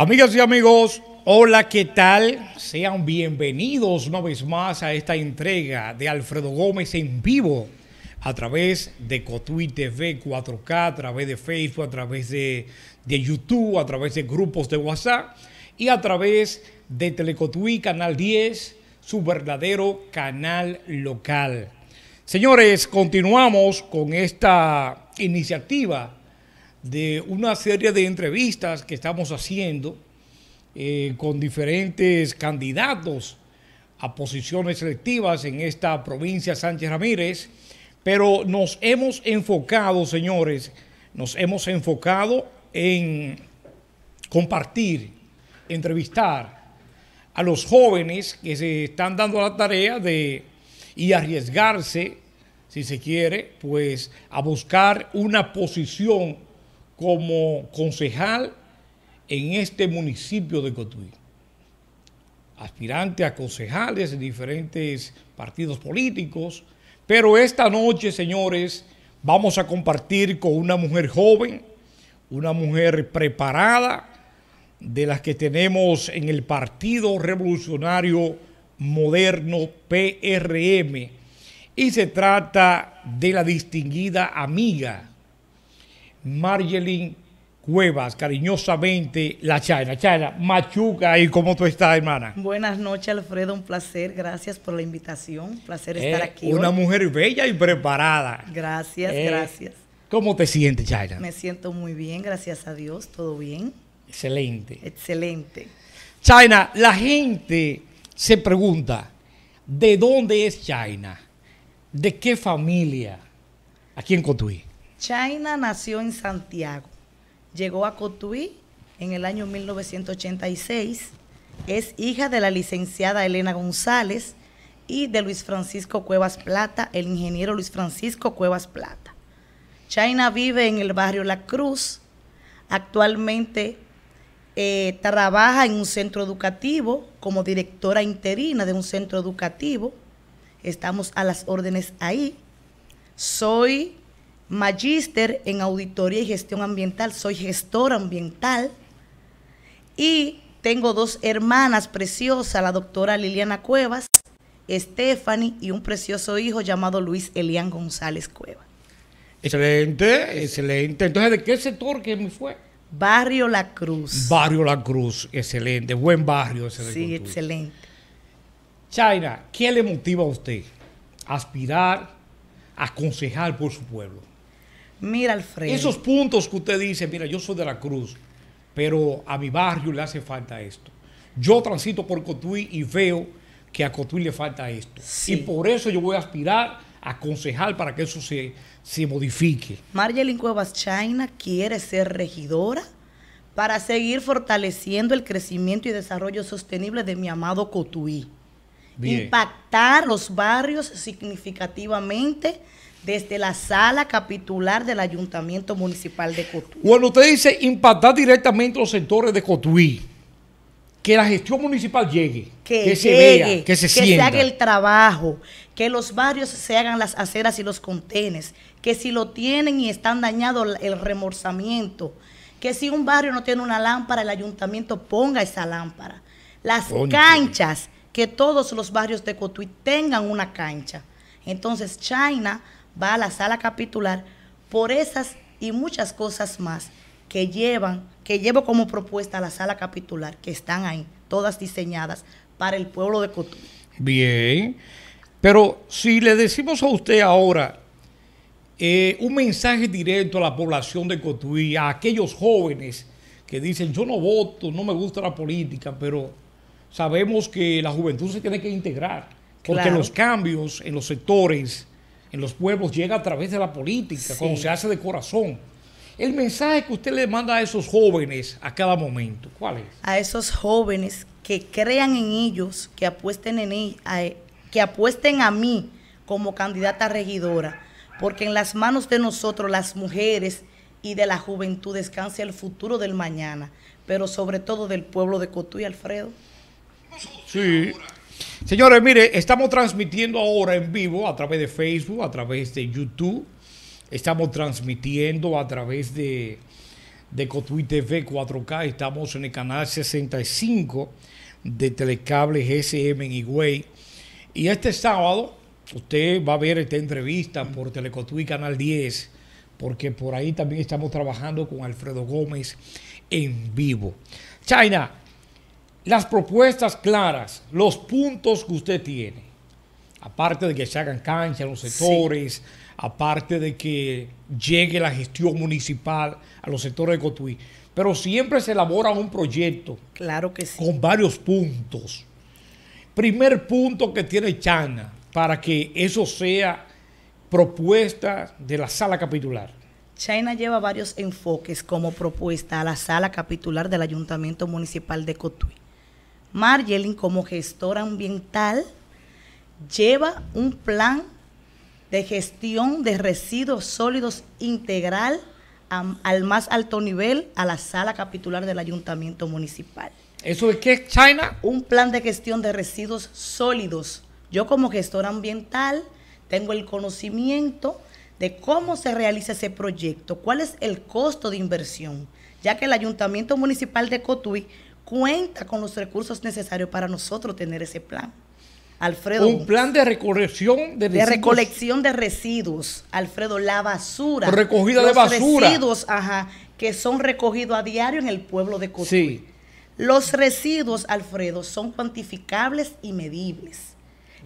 Amigas y amigos, hola, ¿qué tal? Sean bienvenidos una vez más a esta entrega de Alfredo Gómez en vivo a través de Cotuí TV 4K, a través de Facebook, a través de, YouTube, a través de grupos de WhatsApp y a través de Telecotuí Canal 10, su verdadero canal local. Señores, continuamos con esta iniciativa de una serie de entrevistas que estamos haciendo eh, con diferentes candidatos a posiciones selectivas en esta provincia Sánchez Ramírez, pero nos hemos enfocado, señores, nos hemos enfocado en compartir, entrevistar a los jóvenes que se están dando la tarea de y arriesgarse, si se quiere, pues a buscar una posición como concejal en este municipio de Cotuí. Aspirante a concejales de diferentes partidos políticos. Pero esta noche, señores, vamos a compartir con una mujer joven, una mujer preparada, de las que tenemos en el Partido Revolucionario Moderno PRM. Y se trata de la distinguida amiga Margelin Cuevas, cariñosamente, La China, China, Machuca, ¿y cómo tú estás, hermana? Buenas noches, Alfredo, un placer, gracias por la invitación, un placer eh, estar aquí. Una mujer bella y preparada. Gracias, eh, gracias. ¿Cómo te sientes, China? Me siento muy bien, gracias a Dios, todo bien. Excelente. Excelente. China, la gente se pregunta, ¿de dónde es China? ¿De qué familia? ¿A en Cotuí. China nació en Santiago, llegó a Cotuí en el año 1986, es hija de la licenciada Elena González y de Luis Francisco Cuevas Plata, el ingeniero Luis Francisco Cuevas Plata. China vive en el barrio La Cruz, actualmente eh, trabaja en un centro educativo como directora interina de un centro educativo, estamos a las órdenes ahí. Soy magíster en auditoría y gestión ambiental, soy gestora ambiental y tengo dos hermanas preciosas, la doctora Liliana Cuevas, Stephanie y un precioso hijo llamado Luis Elian González Cuevas. Excelente, excelente. Entonces, ¿de qué sector que me fue? Barrio La Cruz. Barrio La Cruz, excelente, buen barrio. sí, excelente. China, ¿qué le motiva a usted a aspirar, a aconsejar por su pueblo? Mira, Alfredo. Esos puntos que usted dice, mira, yo soy de la Cruz, pero a mi barrio le hace falta esto. Yo transito por Cotuí y veo que a Cotuí le falta esto. Y por eso yo voy a aspirar a aconsejar para que eso se, se modifique. Margelin Cuevas China quiere ser regidora para seguir fortaleciendo el crecimiento y desarrollo sostenible de mi amado Cotuí. Impactar los barrios significativamente desde la sala capitular del Ayuntamiento Municipal de Cotuí. Bueno, usted dice impactar directamente los sectores de Cotuí. Que la gestión municipal llegue, que, se vea, que se sienta. Que se haga el trabajo, que los barrios se hagan las aceras y los contenes, que si lo tienen y están dañados el remorzamiento, que si un barrio no tiene una lámpara, el ayuntamiento ponga esa lámpara. Las canchas, que todos los barrios de Cotuí tengan una cancha. Entonces, China va a la sala capitular por esas y muchas cosas más que llevan, que llevo como propuesta a la sala capitular, que están ahí, todas diseñadas para el pueblo de Cotuí. Bien, pero si le decimos a usted ahora eh, un mensaje directo a la población de Cotuí, a aquellos jóvenes que dicen, yo no voto, no me gusta la política, pero sabemos que la juventud se tiene que integrar, porque los cambios en los sectores en los pueblos llega a través de la política, como se hace de corazón. El mensaje que usted le manda a esos jóvenes a cada momento, ¿cuál es? A esos jóvenes que crean en ellos, que apuesten en ellos, que apuesten a mí como candidata regidora, porque en las manos de nosotros, las mujeres y de la juventud, descansa el futuro del mañana, pero sobre todo del pueblo de Cotuí, Alfredo. Sí, Señores, mire, estamos transmitiendo ahora en vivo a través de Facebook, a través de YouTube. Estamos transmitiendo a través de, de Cotuí TV 4K. Estamos en el canal 65 de Telecable GSM en Higüey. Y este sábado usted va a ver esta entrevista por Telecotuí Canal 10, porque por ahí también estamos trabajando con Alfredo Gómez en vivo. China, las propuestas claras, los puntos que usted tiene, aparte de que se hagan cancha en los sectores, aparte de que llegue la gestión municipal a los sectores de Cotuí, pero siempre se elabora un proyecto. Claro que Con varios puntos. Primer punto que tiene Chana para que eso sea propuesta de la sala capitular. China lleva varios enfoques como propuesta a la sala capitular del Ayuntamiento Municipal de Cotuí. Margelin, como gestora ambiental, lleva un plan de gestión de residuos sólidos integral al más alto nivel a la sala capitular del ayuntamiento municipal. ¿Eso es qué es China? Un plan de gestión de residuos sólidos. Yo como gestora ambiental tengo el conocimiento de cómo se realiza ese proyecto, cuál es el costo de inversión, ya que el ayuntamiento municipal de Cotuí cuenta con los recursos necesarios para nosotros tener ese plan. Alfredo. Un plan de recolección de, residuos. De recolección de residuos, Alfredo. La basura. Recogida de basura. Los residuos, ajá, que son recogidos a diario en el pueblo de Cotuí. Sí. Los residuos, Alfredo, son cuantificables y medibles.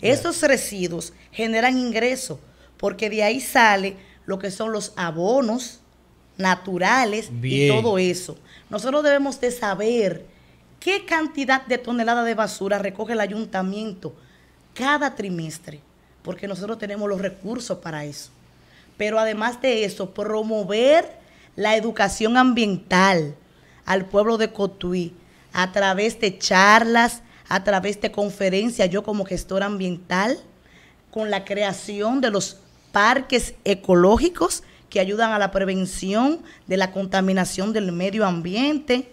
Esos Estos residuos generan ingreso porque de ahí sale lo que son los abonos naturales y todo eso. Nosotros debemos de saber ¿Qué cantidad de toneladas de basura recoge el ayuntamiento cada trimestre? Porque nosotros tenemos los recursos para eso. Pero además de eso, promover la educación ambiental al pueblo de Cotuí a través de charlas, a través de conferencias, yo como gestora ambiental, con la creación de los parques ecológicos que ayudan a la prevención de la contaminación del medio ambiente,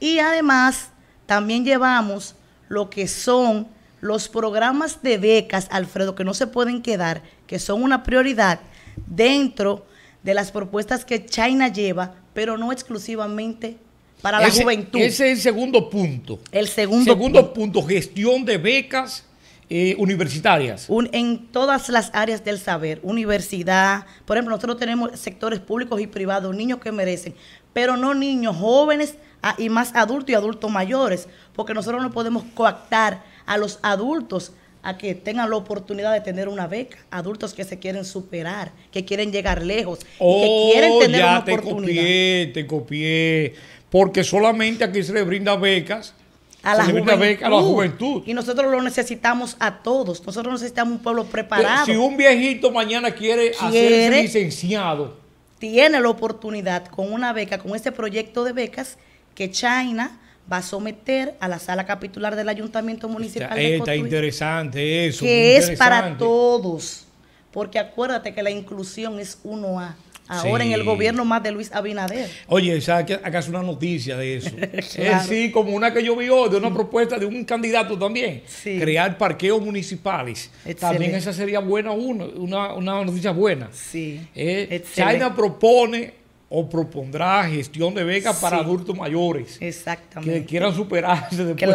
y además, también llevamos lo que son los programas de becas, Alfredo, que no se pueden quedar, que son una prioridad dentro de las propuestas que China lleva, pero no exclusivamente para la juventud. Ese es el segundo punto. El segundo, segundo punto. gestión de becas eh, universitarias. en todas las áreas del saber, universidad, por ejemplo, nosotros tenemos sectores públicos y privados, niños que merecen, pero no niños, jóvenes y más adultos y adultos mayores, porque nosotros no podemos coactar a los adultos a que tengan la oportunidad de tener una beca, adultos que se quieren superar, que quieren llegar lejos, que oh, quieren tener ya una te Copié, te copié, porque solamente aquí se le brinda becas a la, la, juventud. Y nosotros lo necesitamos a todos. Nosotros necesitamos un pueblo preparado. Si un viejito mañana quiere, quiere licenciado. Tiene la oportunidad con una beca, con este proyecto de becas, que China va a someter a la sala capitular del Ayuntamiento Municipal está, Está interesante eso. Que es para todos. Porque acuérdate que la inclusión es uno a Ahora en el gobierno más de Luis Abinader. Oye, ¿sabes acá es una noticia de eso? sí, como una que yo vi hoy, de una propuesta de un candidato también. Sí. Crear parqueos municipales. También esa sería buena una, noticia buena. Sí. Eh, China propone o propondrá gestión de becas para adultos mayores. Exactamente. Que quieran superarse después,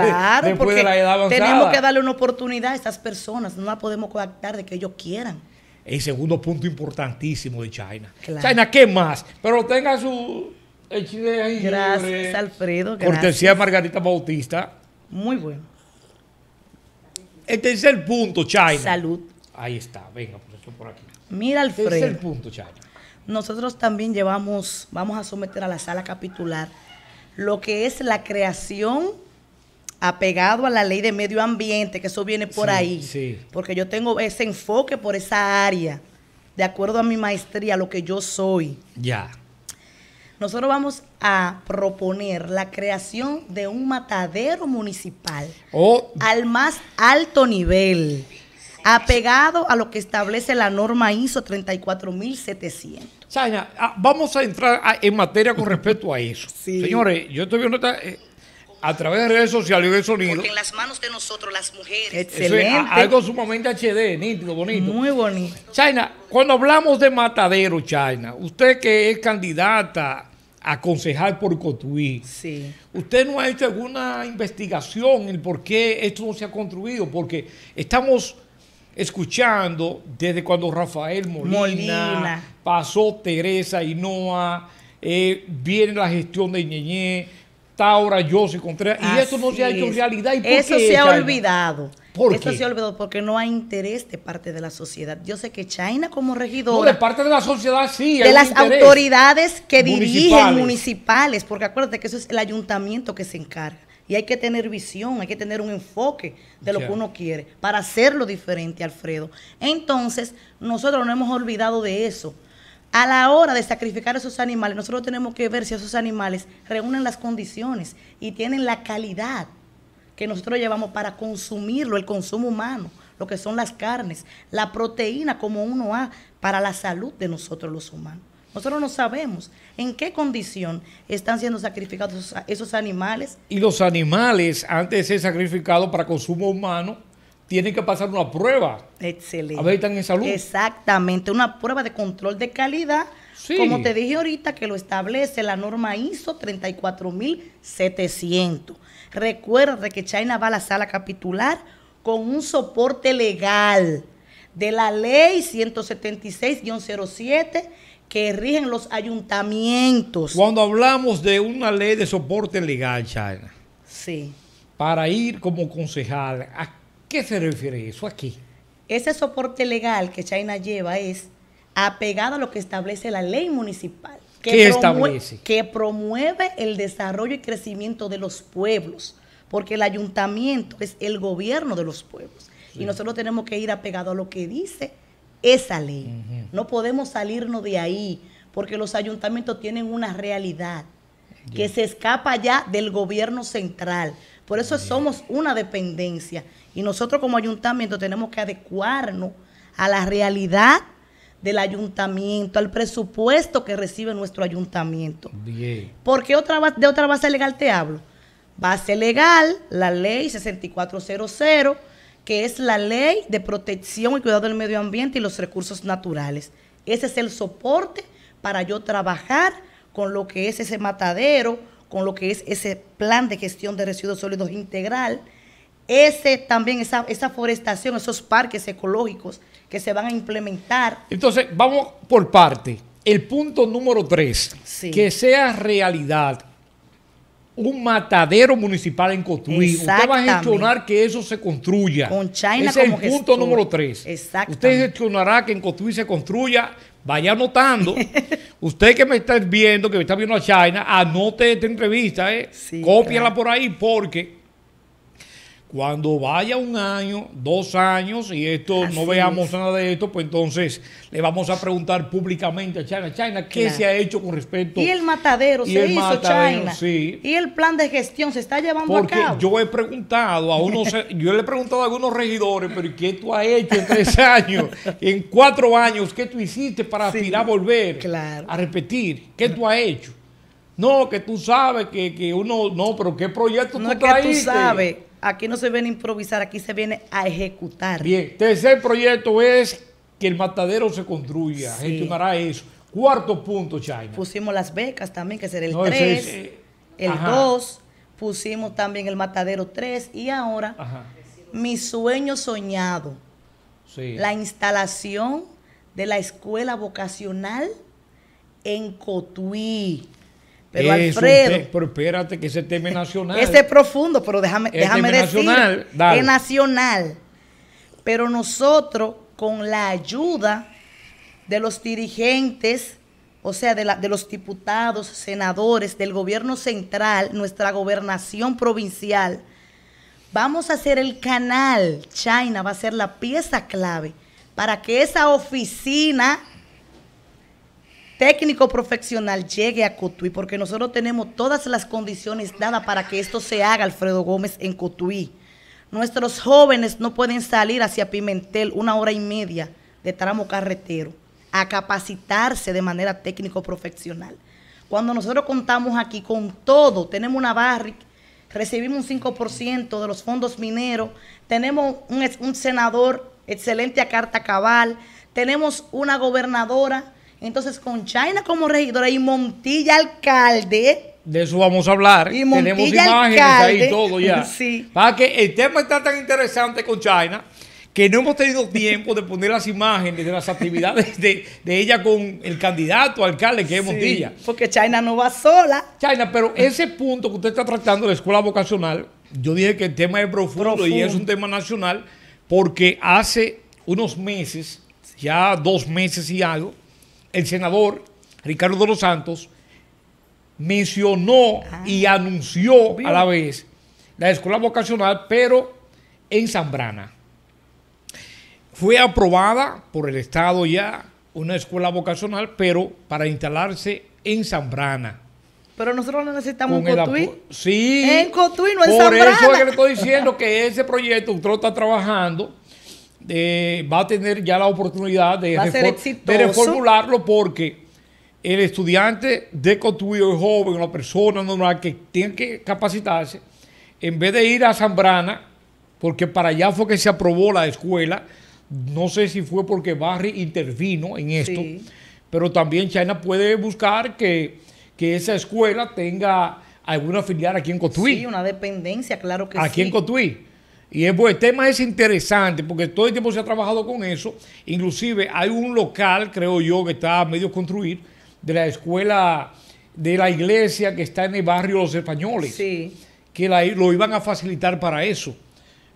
de la edad avanzada. Tenemos que darle una oportunidad a estas personas, no la podemos coactar de que ellos quieran. El segundo punto importantísimo de China. China, ¿qué más? Pero tenga su... Ahí, gracias, Alfredo. Porque Cortesía Margarita Bautista. Muy bueno. El tercer punto, China. Salud. Ahí está, venga, eso por aquí. Mira, Alfredo. Tercer punto, China nosotros también llevamos, vamos a someter a la sala capitular lo que es la creación apegado a la ley de medio ambiente, que eso viene por ahí, porque yo tengo ese enfoque por esa área, de acuerdo a mi maestría, lo que yo soy. Ya. Nosotros vamos a proponer la creación de un matadero municipal oh. al más alto nivel apegado a lo que establece la norma ISO 34700. China, ah, vamos a entrar en materia con respecto a eso. Señores, yo estoy viendo eh, a través de redes sociales y de sonido. Porque en las manos de nosotros, las mujeres. Excelente. algo sumamente HD, nítido, bonito. Muy bonito. China, cuando hablamos de matadero, China, usted que es candidata a concejal por Cotuí, sí. usted no ha hecho alguna investigación en por qué esto no se ha construido, porque estamos escuchando desde cuando Rafael Molina, pasó Teresa Hinoa, eh, viene la gestión de Ñeñé, Taura, yo se y eso no se ha hecho realidad. ¿Y por eso se ha olvidado. ¿Por eso se ha olvidado porque no hay interés de parte de la sociedad. Yo sé que China como regidor de parte de la sociedad sí. de las autoridades que dirigen municipales, porque acuérdate que eso es el ayuntamiento que se encarga. Y hay que tener visión, hay que tener un enfoque de lo que uno quiere para hacerlo diferente, Alfredo. Entonces, nosotros no hemos olvidado de eso. A la hora de sacrificar a esos animales, nosotros tenemos que ver si esos animales reúnen las condiciones y tienen la calidad que nosotros llevamos para consumirlo, el consumo humano, lo que son las carnes, la proteína como uno ha para la salud de nosotros los humanos. Nosotros no sabemos en qué condición están siendo sacrificados esos animales. Y los animales, antes de ser sacrificados para consumo humano, tienen que pasar una prueba. Excelente. A ver, están en salud. Exactamente, una prueba de control de calidad. Como te dije ahorita, que lo establece la norma ISO 34700. Recuerda que China va a la sala capitular con un soporte legal de la ley 176-07 que rigen los ayuntamientos. Cuando hablamos de una ley de soporte legal, China, sí. para ir como concejal, ¿a qué se refiere eso aquí? Ese soporte legal que China lleva es apegado a lo que establece la ley municipal. ¿Qué establece? Que promueve el desarrollo y crecimiento de los pueblos, porque el ayuntamiento es el gobierno de los pueblos. Y nosotros tenemos que ir apegado a lo que dice esa ley. No podemos salirnos de ahí, porque los ayuntamientos tienen una realidad que se escapa ya del gobierno central. Por eso somos una dependencia. Y nosotros como ayuntamiento tenemos que adecuarnos a la realidad del ayuntamiento, al presupuesto que recibe nuestro ayuntamiento. ¿Por Porque otra, de otra base legal te hablo. Base legal, la ley 6400 que es la Ley de Protección y Cuidado del Medio Ambiente y los Recursos Naturales. Ese es el soporte para yo trabajar con lo que es ese matadero, con lo que es ese plan de gestión de residuos sólidos integral, ese también, esa, esa forestación, esos parques ecológicos que se van a implementar. Entonces, vamos por parte. El punto número tres, que sea realidad un matadero municipal en Cotuí. Usted va a gestionar que eso se construya. Con China Ese es el punto número 3, Usted gestionará que en Cotuí se construya. Vaya anotando. Usted que me está viendo, que me está viendo a China, anote esta entrevista, eh. cópiala por ahí, porque cuando vaya un año, dos años y esto no veamos nada de esto, pues entonces le vamos a preguntar públicamente a China, China, ¿qué se ha hecho con respecto? Y el matadero se hizo China. Y el plan de gestión se está llevando a cabo. Yo he preguntado a unos, yo le he preguntado a algunos regidores, pero ¿qué tú has hecho en tres años, en cuatro años? ¿Qué tú hiciste para ir a volver a repetir? ¿Qué tú has hecho? No, que tú sabes que, uno, no, pero ¿qué proyecto tú trajiste? No, Que tú sabes. Aquí no se viene a improvisar, aquí se viene a ejecutar. Bien, tercer proyecto es que el matadero se construya, sí. eso. Cuarto punto, China. Pusimos las becas también, que será el 3, eh, el 2, pusimos también el matadero 3 y ahora mi sueño soñado, la instalación de la escuela vocacional en Cotuí. Pero Alfredo. pero espérate que ese tema es nacional. ese es profundo, pero déjame, déjame decir. Nacional, Es nacional. Pero nosotros, con la ayuda de los dirigentes, o sea, de, de los diputados, senadores, del gobierno central, nuestra gobernación provincial, vamos a hacer el canal. China va a ser la pieza clave para que esa oficina técnico profesional llegue a Cotuí, porque nosotros tenemos todas las condiciones dadas para que esto se haga, Alfredo Gómez, en Cotuí. Nuestros jóvenes no pueden salir hacia Pimentel una hora y media de tramo carretero a capacitarse de manera técnico-profesional. Cuando nosotros contamos aquí con todo, tenemos una barric, recibimos un 5% de los fondos mineros, tenemos un, un senador excelente a carta cabal, tenemos una gobernadora entonces, con China como regidora y Montilla alcalde. De eso vamos a hablar. Y Montilla Tenemos imágenes ahí todo ya. Sí. Para que el tema está tan interesante con China que no hemos tenido tiempo de poner las imágenes de las actividades de, ella con el candidato alcalde que es Montilla. Porque China no va sola. China, pero ese punto que usted está tratando la escuela vocacional, yo dije que el tema es profundo. y es un tema nacional, porque hace unos meses, ya dos meses y algo, el senador Ricardo de los Santos mencionó ah. y anunció a la vez la escuela vocacional, pero en Zambrana. Fue aprobada por el Estado ya una escuela vocacional, pero para instalarse en Zambrana. Pero nosotros no necesitamos un Cotuí. Sí. En Cotuí, no en Por eso que le estoy diciendo que ese proyecto usted lo está trabajando va a tener ya la oportunidad de, reformularlo porque el estudiante de o el joven, la persona normal que tiene que capacitarse, en vez de ir a Zambrana, porque para allá fue que se aprobó la escuela, no sé si fue porque Barry intervino en esto, pero también China puede buscar que, esa escuela tenga alguna filial aquí en Cotuí. Sí, una dependencia, claro que sí. Aquí en Cotuí. Y el tema es interesante porque todo el tiempo se ha trabajado con eso. Inclusive hay un local, creo yo, que está a medio construir, de la escuela de la iglesia que está en el barrio Los Españoles, sí. que lo iban a facilitar para eso.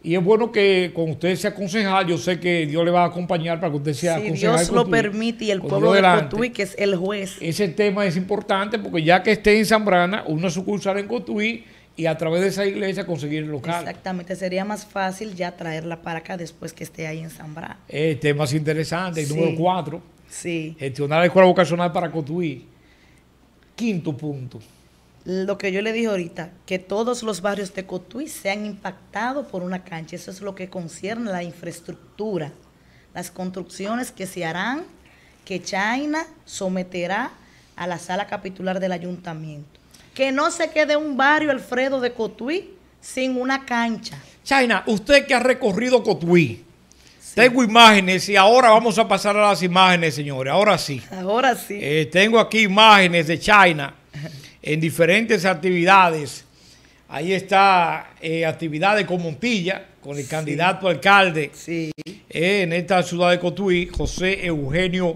Y es bueno que con usted sea aconseja yo sé que Dios le va a acompañar para que usted sea si Dios lo permite y el pueblo de Cotuí, que es el juez. Ese tema es importante porque ya que esté en Zambrana, una sucursal en Cotuí, y a través de esa iglesia conseguir el local. Exactamente, sería más fácil ya traerla para acá después que esté ahí en Este Este más más interesante número cuatro. Sí. Gestionar la escuela vocacional para Cotuí. Quinto punto. Lo que yo le dije ahorita, que todos los barrios de Cotuí sean impactados por una cancha. Eso es lo que concierne a la infraestructura, las construcciones que se harán, que China someterá a la sala capitular del ayuntamiento que no se quede un barrio, Alfredo, de Cotuí sin una cancha. China, usted que ha recorrido Cotuí, tengo imágenes y ahora vamos a pasar a las imágenes, señores, ahora sí. Ahora sí. Eh, tengo aquí imágenes de China en diferentes actividades. Ahí está eh, actividades con Montilla, con el candidato alcalde eh, en esta ciudad de Cotuí, José Eugenio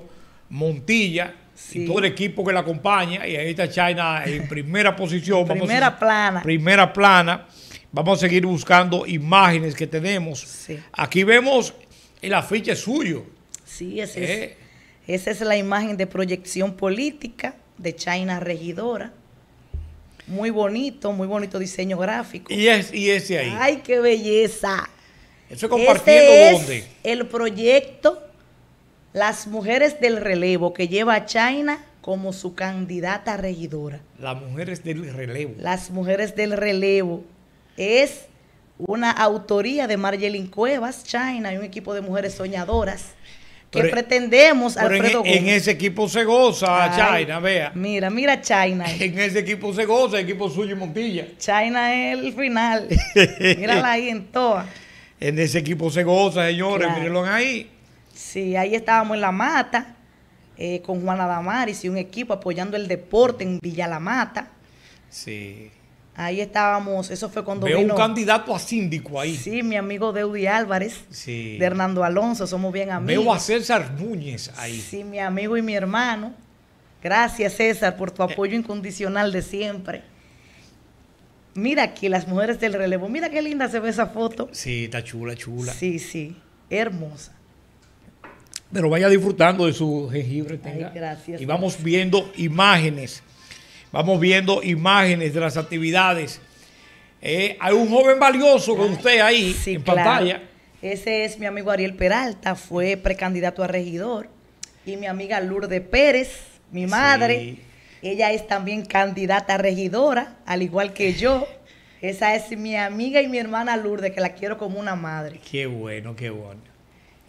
Montilla y todo el equipo que la acompaña. Y ahí está China en primera posición. primera plana. Primera plana. Vamos a seguir buscando imágenes que tenemos. Aquí vemos el afiche suyo. Sí, ese es, eh. esa es la imagen de proyección política de China Regidora. Muy bonito, muy bonito diseño gráfico. Y, es, y ese ahí. ¡Ay, qué belleza! Eso compartiendo este dónde. El proyecto las mujeres del relevo que lleva a China como su candidata regidora. Las mujeres del relevo. Las mujeres del relevo. Es una autoría de Marjelín Cuevas, China, y un equipo de mujeres soñadoras que pretendemos, Alfredo en, ese equipo se goza, China, vea. Mira, mira China. En ese equipo se goza, equipo suyo Montilla. China es el final. Mírala ahí en toa. En ese equipo se goza, señores, mírenlo ahí. Sí, ahí estábamos en La Mata eh, con Juana Damaris y un equipo apoyando el deporte en Villa La Mata. Sí. Ahí estábamos, eso fue cuando Veo un candidato a síndico ahí. Sí, mi amigo Deudi Álvarez, sí. de Hernando Alonso, somos bien amigos. Veo a César Núñez ahí. Sí, mi amigo y mi hermano. Gracias César por tu eh. apoyo incondicional de siempre. Mira aquí las mujeres del relevo, mira qué linda se ve esa foto. Sí, está chula, chula. Sí, sí, hermosa pero vaya disfrutando de su jengibre. gracias. Y vamos viendo imágenes, vamos viendo imágenes de las actividades. Eh, hay un joven valioso con usted ahí en pantalla. Ese es mi amigo Ariel Peralta, fue precandidato a regidor. Y mi amiga Lourdes Pérez, mi madre, ella es también candidata a regidora, al igual que yo. Esa es mi amiga y mi hermana Lourdes, que la quiero como una madre. Qué bueno, qué bueno.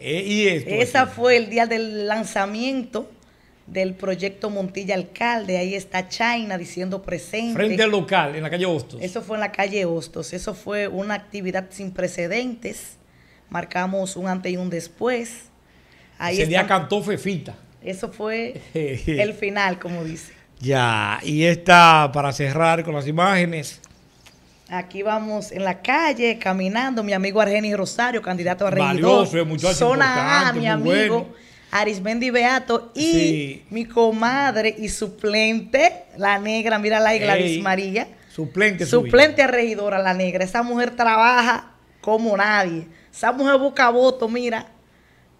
Eh, Esa fue el día del lanzamiento del proyecto Montilla Alcalde. Ahí está China diciendo presente. Frente al local, en la calle Hostos. Eso fue en la calle Hostos. Eso fue una actividad sin precedentes. Marcamos un antes y un después. Ahí día cantó Fefita. Eso fue el final, como dice. Ya, y está para cerrar con las imágenes, Aquí vamos en la calle caminando, mi amigo Argenis Rosario, candidato a regidor. Valioso, Zona A, mi amigo Arismendi Beato y mi comadre y suplente, la negra, mira la Gladys María. Suplente. Suplente a regidora, la negra. Esa mujer trabaja como nadie. Esa mujer busca voto, mira,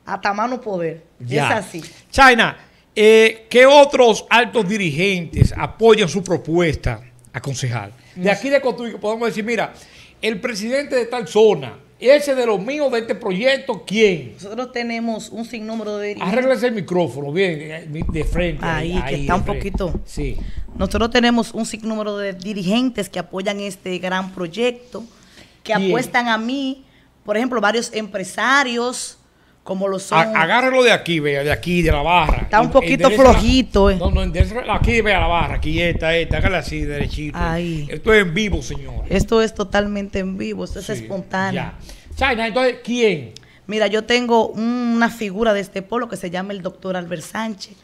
hasta mano poder. Es así. China, eh, ¿qué otros altos dirigentes apoyan su propuesta? aconsejar. De aquí de Cotuí podemos decir, mira, el presidente de tal zona, ese de los míos de este proyecto, ¿quién? Nosotros tenemos un sinnúmero de... Arréglese el micrófono, bien, eh, de frente. Ahí, que está un poquito... Sí. Nosotros tenemos un sinnúmero de dirigentes que apoyan este gran proyecto, que apuestan a mí, por ejemplo, varios empresarios, como lo son. agárralo de aquí, vea, de aquí, de la barra. Está un poquito flojito. Eh. No, no, aquí, vea la barra, aquí, esta, esta, Hágale así, derechito. Ahí. Esto es en vivo, señor. Esto es totalmente en vivo, esto es espontáneo. Ya. entonces, ¿quién? Mira, yo tengo una figura de este polo que se llama el doctor Albert Sánchez.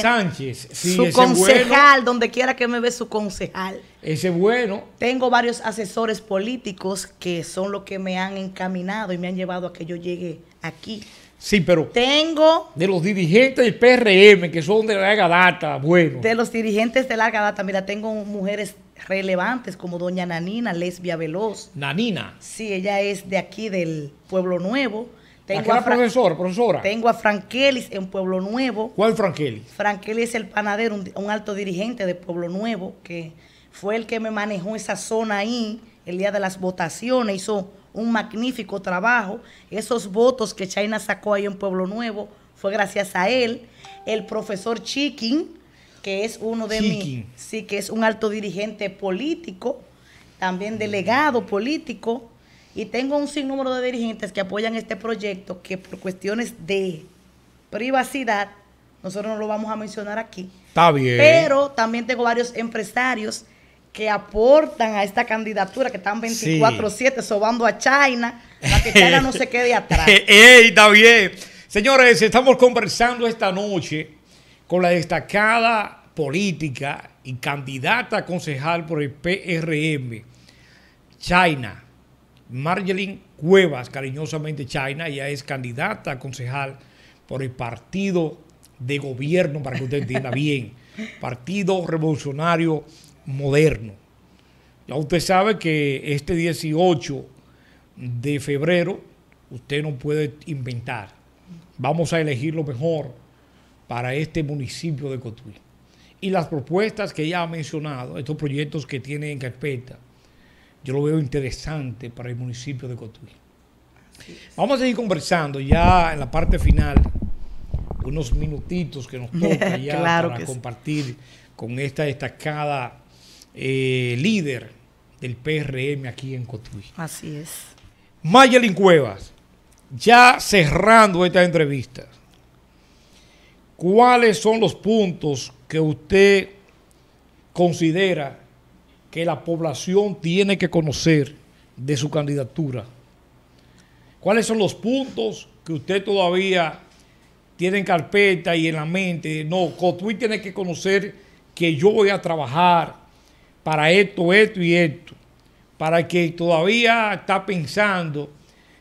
Sánchez. su concejal, donde quiera que me ve su concejal. Ese bueno. Tengo varios asesores políticos que son los que me han encaminado y me han llevado a que yo llegue aquí. Sí, pero. Tengo. De los dirigentes del PRM, que son de larga data, bueno. De los dirigentes de larga data, mira, tengo mujeres relevantes como doña Nanina Lesbia Veloz. Nanina. Sí, ella es de aquí del Pueblo Nuevo tengo ¿A, profesor, Tengo a Frankelis en Pueblo Nuevo. ¿Cuál Frankelis? Frankelis es el panadero, un, alto dirigente de Pueblo Nuevo, que fue el que me manejó esa zona ahí el día de las votaciones, hizo un magnífico trabajo. Esos votos que China sacó ahí en Pueblo Nuevo fue gracias a él. El profesor Chiquín, que es uno de mis... Sí, que es un alto dirigente político, también delegado político y tengo un sinnúmero de dirigentes que apoyan este proyecto que por cuestiones de privacidad, nosotros no lo vamos a mencionar aquí. Está bien. Pero también tengo varios empresarios que aportan a esta candidatura, que están 24-7 sobando a China, para que China no se quede atrás. ¡Ey, está bien! Señores, estamos conversando esta noche con la destacada política y candidata concejal por el PRM, China Margelin Cuevas, cariñosamente China, ya es candidata a concejal por el partido de gobierno, para que usted entienda bien, Partido Revolucionario Moderno. Ya usted sabe que este 18 de febrero usted no puede inventar. Vamos a elegir lo mejor para este municipio de Cotuí. Y las propuestas que ya ha mencionado, estos proyectos que tiene en carpeta, yo lo veo interesante para el municipio de Cotuí. Vamos a seguir conversando ya en la parte final, unos minutitos que nos toca ya para compartir con esta destacada eh, líder del PRM aquí en Cotuí. Así es. Mayelin Cuevas, ya cerrando esta entrevista, ¿cuáles son los puntos que usted considera que la población tiene que conocer de su candidatura? ¿Cuáles son los puntos que usted todavía tiene en carpeta y en la mente? No, Cotuí tiene que conocer que yo voy a trabajar para esto, esto y esto. Para que todavía está pensando,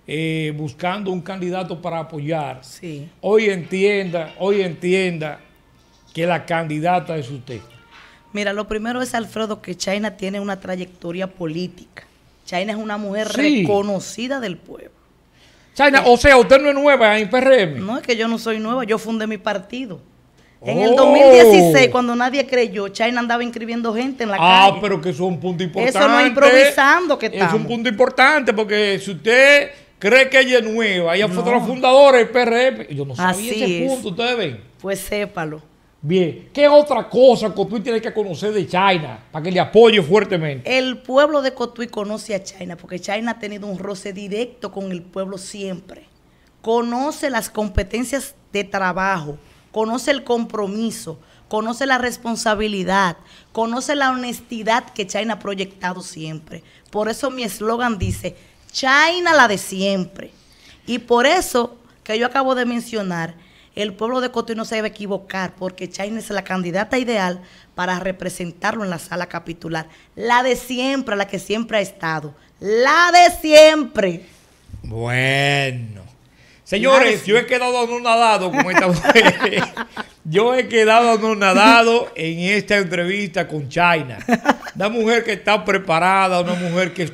eh, buscando un candidato para apoyar. Sí. Hoy entienda, hoy entienda que la candidata es usted. Mira, lo primero es, Alfredo, que China tiene una trayectoria política. China es una mujer reconocida del pueblo. China, eh, o sea, usted no es nueva en PRM. No, es que yo no soy nueva, yo fundé mi partido. En el 2016, cuando nadie creyó, China andaba inscribiendo gente en la ah, calle. Ah, pero que eso es un punto importante. Eso no es improvisando que está. Es un punto importante porque si usted cree que ella es nueva, ella fue de los fundadores del PRM. Yo no sabía ese punto, ustedes ven. Pues sépalo. Bien, ¿qué otra cosa Cotuí tiene que conocer de China para que le apoye fuertemente? El pueblo de Cotuí conoce a China porque China ha tenido un roce directo con el pueblo siempre. Conoce las competencias de trabajo, conoce el compromiso, conoce la responsabilidad, conoce la honestidad que China ha proyectado siempre. Por eso mi eslogan dice, China la de siempre. Y por eso que yo acabo de mencionar, el pueblo de Cotuí no se debe equivocar porque China es la candidata ideal para representarlo en la sala capitular. La de siempre, la que siempre ha estado. La de siempre. Bueno. Señores, yo he quedado anonadado con esta mujer. Yo he quedado anonadado en esta entrevista con China. Una mujer que está preparada, una mujer que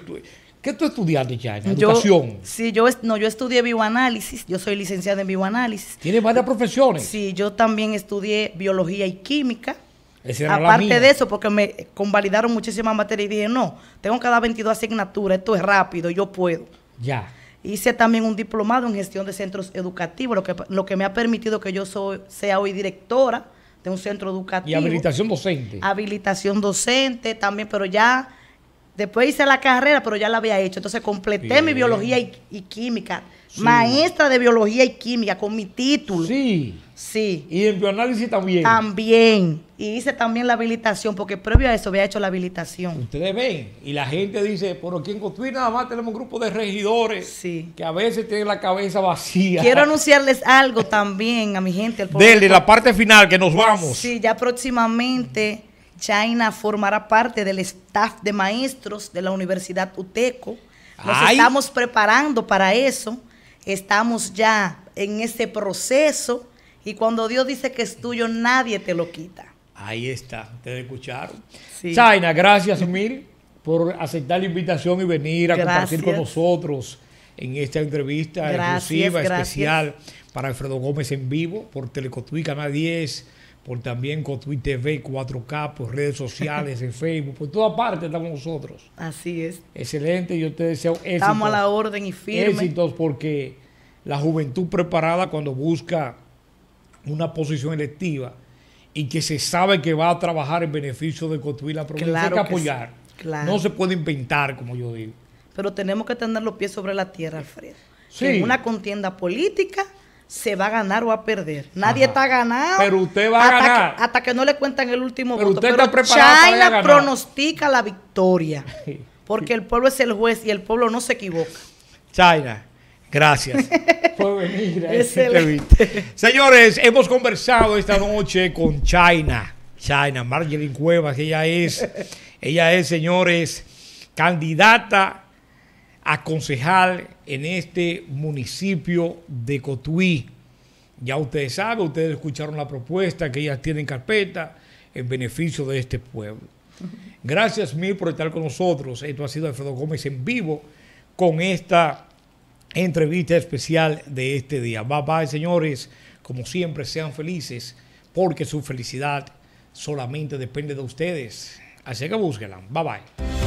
¿Qué tú estudiaste, en Educación. sí, yo, no, yo estudié bioanálisis. Yo soy licenciada en bioanálisis. Tiene varias profesiones? Sí, yo también estudié biología y química. Aparte de eso, porque me convalidaron muchísimas materias y dije, no, tengo que dar 22 asignaturas, esto es rápido, yo puedo. Ya. Hice también un diplomado en gestión de centros educativos, lo que, lo que me ha permitido que yo soy, sea hoy directora de un centro educativo. Y habilitación docente. Habilitación docente también, pero ya Después hice la carrera, pero ya la había hecho. Entonces completé mi biología y, química. Maestra de biología y química con mi título. Sí. Sí. Y en bioanálisis también. También. Y hice también la habilitación, porque previo a eso había hecho la habilitación. Ustedes ven, y la gente dice, pero aquí en Cotuí nada más tenemos un grupo de regidores sí. que a veces tienen la cabeza vacía. Quiero anunciarles algo también a mi gente. Al Dele, la parte final, que nos vamos. Sí, ya próximamente China formará parte del staff de maestros de la Universidad UTECO. Nos estamos preparando para eso. Estamos ya en ese proceso. Y cuando Dios dice que es tuyo, nadie te lo quita. Ahí está, ¿Te escucharon. China, gracias mil por aceptar la invitación y venir a compartir con nosotros en esta entrevista exclusiva, especial para Alfredo Gómez en vivo por Telecotuí Canal 10 por también Cotuí TV, 4K, por redes sociales, en Facebook, por toda parte estamos nosotros. Así es. Excelente, yo te deseo éxitos. Estamos a la orden y firme. Éxitos porque la juventud preparada cuando busca una posición electiva y que se sabe que va a trabajar en beneficio de Cotuí la provincia, claro hay que apoyar. No se puede inventar, como yo digo. Pero tenemos que tener los pies sobre la tierra, Alfredo. Sí. En una contienda política se va a ganar o a perder. Nadie está ganando. Pero usted va a ganar. hasta que no le cuentan el último Pero Usted está preparado China pronostica la victoria. Porque el pueblo es el juez y el pueblo no se equivoca. China, gracias por venir a Señores, hemos conversado esta noche con China. China, Marjorie Cuevas, ella es, ella es, señores, candidata aconsejar en este municipio de Cotuí. Ya ustedes saben, ustedes escucharon la propuesta que ellas tienen carpeta en beneficio de este pueblo. Gracias mil por estar con nosotros. Esto ha sido Alfredo Gómez en vivo con esta entrevista especial de este día. Bye bye, señores. Como siempre, sean felices porque su felicidad solamente depende de ustedes. Así que búsquenla. Bye bye.